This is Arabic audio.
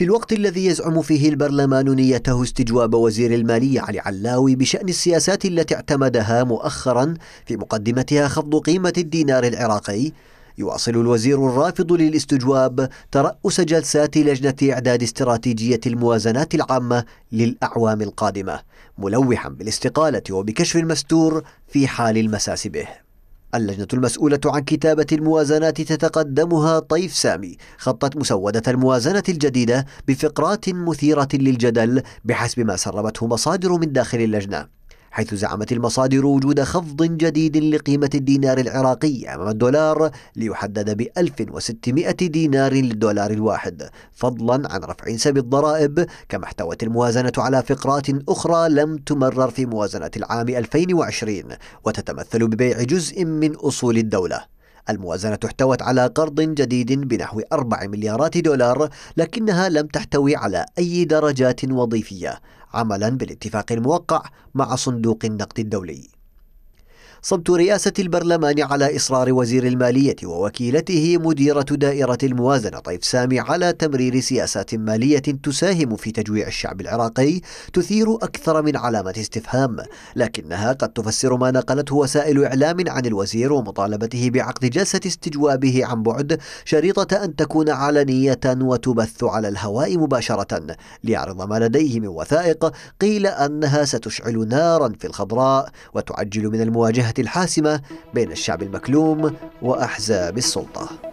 في الوقت الذي يزعم فيه البرلمان نيته استجواب وزير المالية علي علاوي بشأن السياسات التي اعتمدها مؤخرا في مقدمتها خفض قيمة الدينار العراقي يواصل الوزير الرافض للاستجواب ترأس جلسات لجنة إعداد استراتيجية الموازنات العامة للأعوام القادمة ملوحا بالاستقالة وبكشف المستور في حال المساس به اللجنة المسؤولة عن كتابة الموازنات تتقدمها طيف سامي خطت مسودة الموازنة الجديدة بفقرات مثيرة للجدل بحسب ما سربته مصادر من داخل اللجنة حيث زعمت المصادر وجود خفض جديد لقيمة الدينار العراقي أمام الدولار ليحدد ب 1600 دينار للدولار الواحد فضلا عن رفع نسب الضرائب كما احتوت الموازنة على فقرات أخرى لم تمرر في موازنة العام 2020 وتتمثل ببيع جزء من أصول الدولة الموازنة احتوت على قرض جديد بنحو 4 مليارات دولار لكنها لم تحتوي على أي درجات وظيفية عملا بالاتفاق الموقع مع صندوق النقد الدولي صمت رئاسة البرلمان على إصرار وزير المالية ووكيلته مديرة دائرة الموازنة طيف سامي على تمرير سياسات مالية تساهم في تجويع الشعب العراقي تثير أكثر من علامة استفهام لكنها قد تفسر ما نقلته وسائل إعلام عن الوزير ومطالبته بعقد جلسة استجوابه عن بعد شريطة أن تكون علنية وتبث على الهواء مباشرة ليعرض ما لديه من وثائق قيل أنها ستشعل نارا في الخضراء وتعجل من المواجهة المواجهة الحاسمة بين الشعب المكلوم وأحزاب السلطة